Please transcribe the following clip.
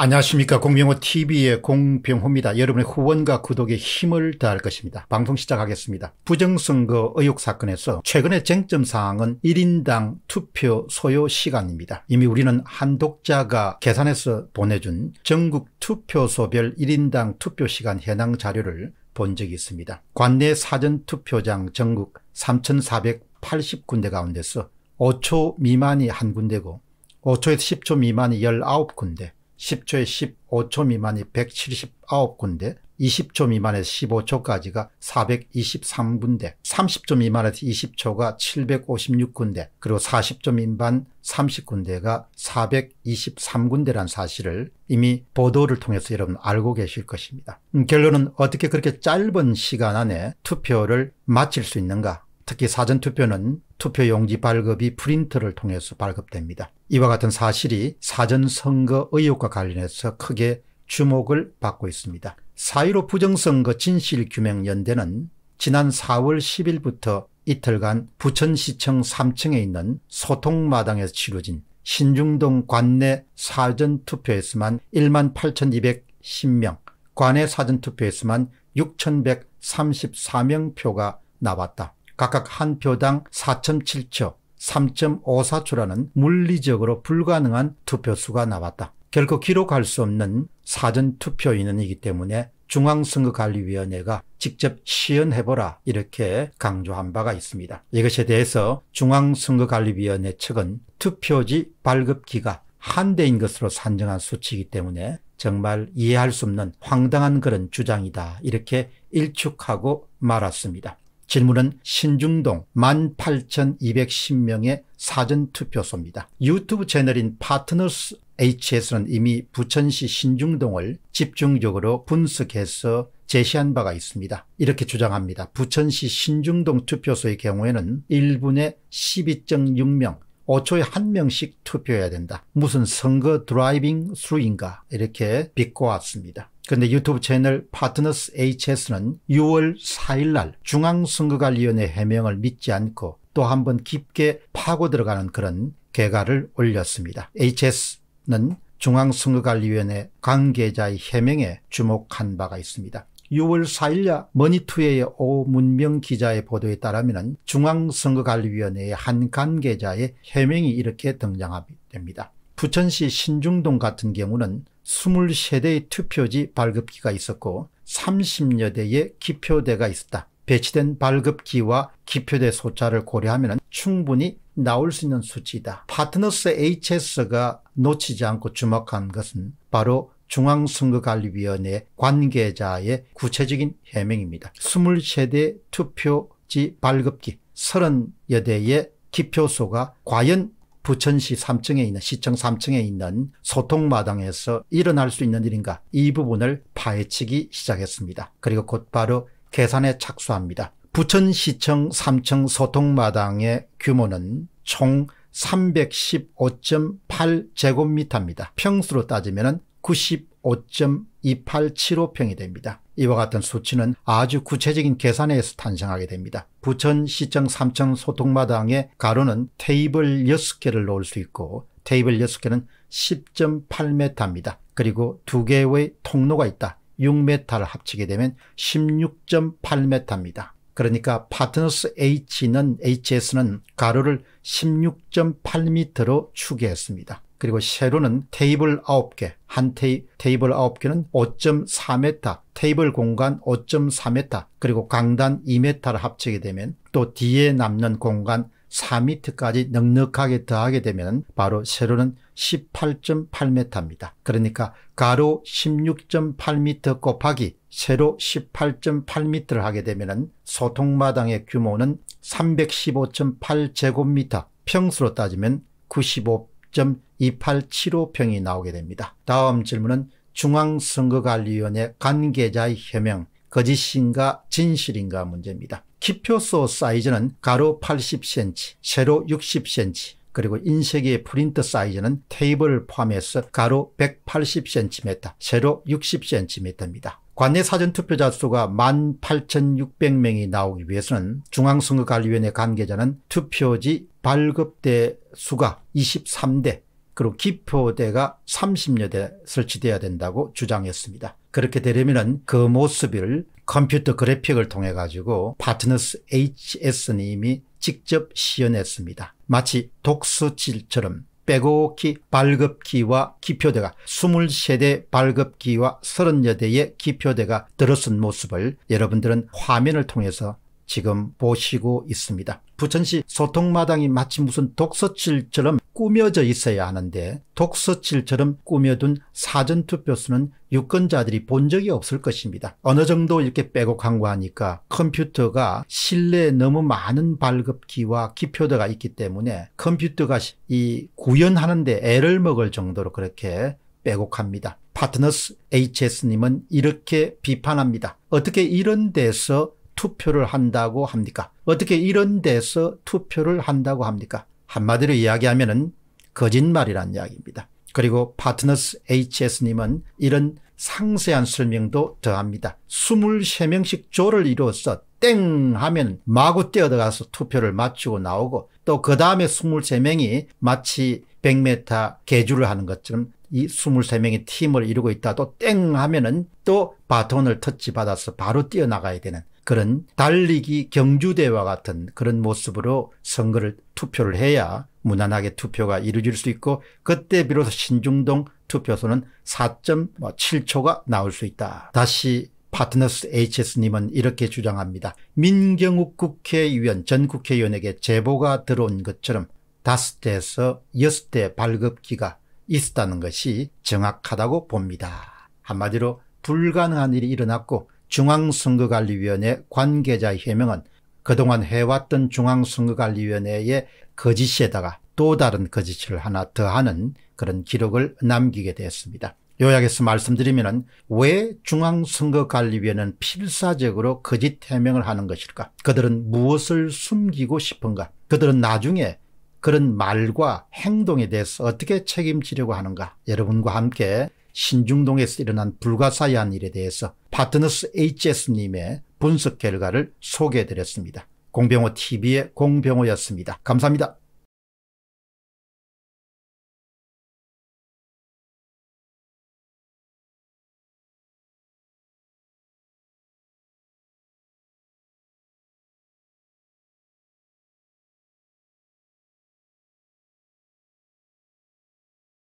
안녕하십니까 공병호 TV의 공병호입니다. 여러분의 후원과 구독에 힘을 더할 것입니다. 방송 시작하겠습니다. 부정선거 의혹 사건에서 최근의 쟁점 사항은 1인당 투표 소요 시간입니다. 이미 우리는 한 독자가 계산해서 보내준 전국 투표소별 1인당 투표 시간 해당 자료를 본 적이 있습니다. 관내 사전투표장 전국 3,480군데 가운데서 5초 미만이 한 군데고 5초에서 10초 미만이 19군데 10초에 15초 미만이 179군데, 20초 미만에서 15초까지가 423군데, 30초 미만에서 20초가 756군데, 그리고 40초 미만 30군데가 423군데란 사실을 이미 보도를 통해서 여러분 알고 계실 것입니다. 음, 결론은 어떻게 그렇게 짧은 시간 안에 투표를 마칠 수 있는가? 특히 사전투표는 투표용지 발급이 프린터를 통해서 발급됩니다. 이와 같은 사실이 사전선거 의혹과 관련해서 크게 주목을 받고 있습니다. 4.15 부정선거 진실규명연대는 지난 4월 10일부터 이틀간 부천시청 3층에 있는 소통마당에서 치루진 신중동 관내 사전투표에서만 1만 8,210명, 관내 사전투표에서만 6,134명 표가 나왔다. 각각 한 표당 4.7초, 3.54초라는 물리적으로 불가능한 투표수가 나왔다. 결코 기록할 수 없는 사전투표 인원이기 때문에 중앙선거관리위원회가 직접 시연해보라 이렇게 강조한 바가 있습니다. 이것에 대해서 중앙선거관리위원회 측은 투표지 발급기가 한 대인 것으로 산정한 수치이기 때문에 정말 이해할 수 없는 황당한 그런 주장이다 이렇게 일축하고 말았습니다. 질문은 신중동 18,210명의 사전투표소입니다. 유튜브 채널인 파트너스 HS는 이미 부천시 신중동을 집중적으로 분석해서 제시한 바가 있습니다. 이렇게 주장합니다. 부천시 신중동 투표소의 경우에는 1분에 12.6명, 5초에 한 명씩 투표해야 된다. 무슨 선거 드라이빙 스루인가 이렇게 비꼬았습니다. 근데 유튜브 채널 파트너스 HS는 6월 4일 날 중앙선거관리위원회 해명을 믿지 않고 또 한번 깊게 파고 들어가는 그런 개가를 올렸습니다. HS는 중앙선거관리위원회 관계자의 해명에 주목한 바가 있습니다. 6월 4일야 머니투웨이의 오문명 기자의 보도에 따르면 중앙선거관리위원회의 한 관계자의 해명이 이렇게 등장합니다. 부천시 신중동 같은 경우는 23대의 투표지 발급기가 있었고 30여 대의 기표대가 있었다. 배치된 발급기와 기표대 소차를 고려하면 충분히 나올 수 있는 수치다. 파트너스 HS가 놓치지 않고 주목한 것은 바로 중앙선거관리위원회 관계자의 구체적인 해명입니다. 23대 투표지 발급기 30여 대의 기표소가 과연 부천시 3층에 있는 시청 3층에 있는 소통마당에서 일어날 수 있는 일인가 이 부분을 파헤치기 시작했습니다. 그리고 곧바로 계산에 착수합니다. 부천시청 3층 소통마당의 규모는 총 315.8제곱미터입니다. 평수로 따지면 95.2875평이 됩니다. 이와 같은 수치는 아주 구체적인 계산에서 탄생하게 됩니다. 부천시청 3층 소통마당에 가로는 테이블 6개를 놓을 수 있고 테이블 6개는 10.8m입니다. 그리고 2개의 통로가 있다. 6m를 합치게 되면 16.8m입니다. 그러니까 파트너스 H는 HS는 가로를 16.8m로 추계했습니다. 그리고 세로는 테이블 9개, 한 테이, 테이블 9개는 5.4m, 테이블 공간 5.4m, 그리고 강단 2m를 합치게 되면 또 뒤에 남는 공간 4m까지 넉넉하게 더하게 되면 바로 세로는 18.8m입니다. 그러니까 가로 16.8m 곱하기 세로 18.8m를 하게 되면 소통마당의 규모는 315.8제곱미터, 평수로 따지면 95 1.2875평이 나오게 됩니다. 다음 질문은 중앙선거관리위원회 관계자의 해명 거짓인가 진실인가 문제입니다. 기표소 사이즈는 가로 80cm, 세로 60cm, 그리고 인쇄기의 프린트 사이즈는 테이블 포함해서 가로 180cm, 세로 60cm입니다. 관내 사전투표자 수가 18,600명이 나오기 위해서는 중앙선거관리위원회 관계자는 투표지 발급대 수가 23대 그리고 기표대가 30여 대설치되어야 된다고 주장했습니다. 그렇게 되려면 그 모습을 컴퓨터 그래픽을 통해 가지고 파트너스 HS님이 직접 시연했습니다. 마치 독서실처럼 빼곡히 발급기와 기표대가 23대 발급기와 30여대의 기표대가 들어선 모습을 여러분들은 화면을 통해서 지금 보시고 있습니다. 부천시 소통마당이 마치 무슨 독서실처럼 꾸며져 있어야 하는데 독서실처럼 꾸며둔 사전투표소는 유권자들이 본 적이 없을 것입니다. 어느 정도 이렇게 빼곡한 거 하니까 컴퓨터가 실내에 너무 많은 발급기와 기표대가 있기 때문에 컴퓨터가 이 구현하는데 애를 먹을 정도로 그렇게 빼곡합니다. 파트너스 HS님은 이렇게 비판합니다. 어떻게 이런 데서 투표를 한다고 합니까? 어떻게 이런 데서 투표를 한다고 합니까? 한마디로 이야기하면은 거짓말이란 이야기입니다. 그리고 파트너스 HS님은 이런 상세한 설명도 더합니다. 23명씩 조를 이루어서 땡 하면 마구 뛰어들어가서 투표를 마치고 나오고 또 그 다음에 23명이 마치 100m 개주를 하는 것처럼 이2 3명이 팀을 이루고 있다 도땡 하면은 또 바톤을 터치 받아서 바로 뛰어나가야 되는 그런 달리기 경주대와 같은 그런 모습으로 선거를 투표를 해야 무난하게 투표가 이루어질 수 있고 그때 비로소 신중동 투표소는 4.7초가 뭐 나올 수 있다. 다시 파트너스 HS님은 이렇게 주장합니다. 민경욱 국회의원 전 국회의원에게 제보가 들어온 것처럼 다 대에서 여대 발급기가 있었다는 것이 정확하다고 봅니다. 한마디로 불가능한 일이 일어났고 중앙선거관리위원회 관계자 해명은 그동안 해왔던 중앙선거관리위원회의 거짓에다가 또 다른 거짓을 하나 더하는 그런 기록을 남기게 되었습니다. 요약해서 말씀드리면 왜 중앙선거관리위원회는 필사적으로 거짓 해명을 하는 것일까? 그들은 무엇을 숨기고 싶은가? 그들은 나중에 그런 말과 행동에 대해서 어떻게 책임지려고 하는가? 여러분과 함께 신중동에서 일어난 불가사의한 일에 대해서 파트너스 HS님의 분석 결과를 소개해드렸습니다. 공병호 TV의 공병호였습니다. 감사합니다.